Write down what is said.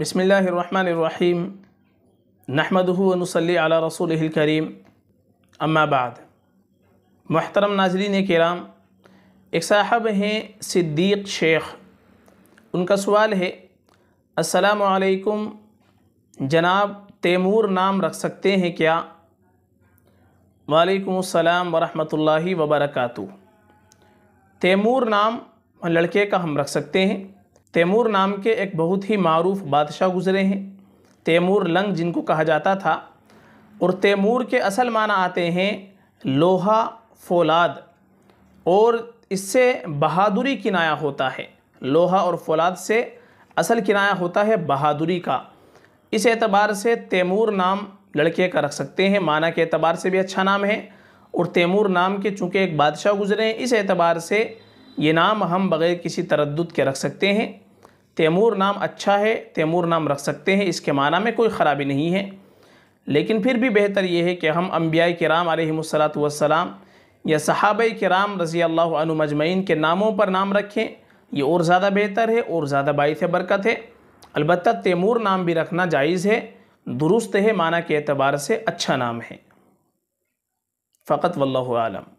बसमीम नहमदनसली अला रसूल करीम अम्माबाद महतरम नाजरीन कराम एक साहब हैं सिद्दीक़ शेख उनका सवाल है असलकुम जनाब तैमूर नाम रख सकते हैं क्या वालेकुम वरहमतुल्लाहि वबरकातु तैमूर नाम लड़के का हम रख सकते हैं तैमूर नाम के एक बहुत ही मरूफ बादशाह गुज़रे हैं तैमूर लंग जिनको कहा जाता था और तैमूर के असल माना आते हैं लोहा फौलाद और इससे बहादुरी किनाया होता है लोहा और फौलाद से असल किनाया होता है बहादुरी का इस एतबार से तैमूर नाम लड़के का रख सकते हैं माना के एतबार से भी अच्छा नाम है और तैमूर नाम के चूँकि एक बादशाह गुजरे हैं इस एतबार से ये नाम हम बग़ैर किसी तरद के रख सकते हैं तैमूर नाम अच्छा है तैमूर नाम रख सकते हैं इसके माना में कोई ख़राबी नहीं है लेकिन फिर भी बेहतर ये है कि हम अम्बिया के राम वसलाम या सहाब राम रज़ी अल्लाह मजमैन के नामों पर नाम रखें ये और ज़्यादा बेहतर है और ज़्यादा बायस बरकत है अलबत् तैमूर नाम भी रखना जायज़ है दुरुस्त है माना के अतबार से अच्छा नाम है फ़कत वल्लम